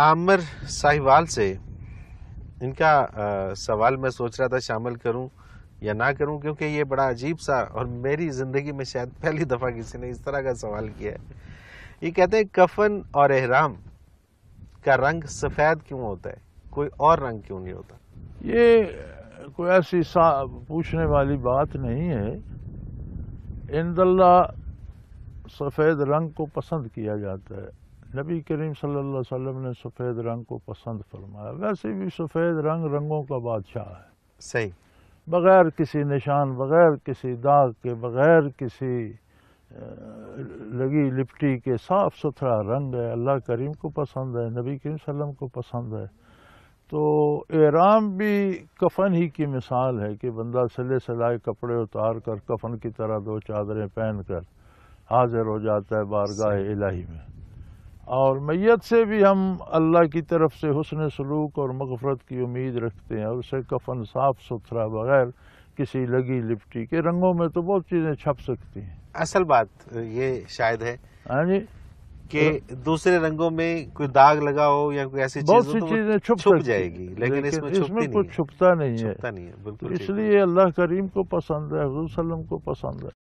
आमिर साहिवाल से इनका आ, सवाल मैं सोच रहा था शामिल करूं या ना करूं क्योंकि ये बड़ा अजीब सा और मेरी ज़िंदगी में शायद पहली दफ़ा किसी ने इस तरह का सवाल किया है ये कहते हैं कफन और एहराम का रंग सफ़ेद क्यों होता है कोई और रंग क्यों नहीं होता ये कोई ऐसी पूछने वाली बात नहीं है इंदल्ला सफ़ेद रंग को पसंद किया जाता है नबी करीम सल्लल्लाहु अलैहि वसल्लम ने सफ़ेद रंग को पसंद फरमाया वैसे भी सफ़ेद रंग रंगों का बादशाह है सही बग़ैर किसी निशान बग़ैर किसी दाग के बग़ैर किसी लगी लिपटी के साफ़ सुथरा रंग है अल्लाह करीम को पसंद है नबी करीम सल्लम को पसंद है तो एराम भी कफन ही की मिसाल है कि बंदा सिले सिलाए कपड़े उतार कर कफन की तरह दो चादरें पहन कर हाजिर हो जाता है बारगाह इलाही में और मैत से भी हम अल्लाह की तरफ से हसन सलूक और मगफरत की उम्मीद रखते हैं और उसे कफन साफ सुथरा बगैर किसी लगी लिपटी के रंगों में तो बहुत चीज़ें छप सकती हैं असल बात ये शायद है हाँ जी कि हाँ। दूसरे रंगों में कोई दाग लगा हो या कोई ऐसी बहुत सी तो चीजें छुप छुप जाएगी लेकिन इसमें, इसमें कुछ छुपता नहीं है, है। तो इसलिए अल्लाह करीम को पसंद है को पसंद है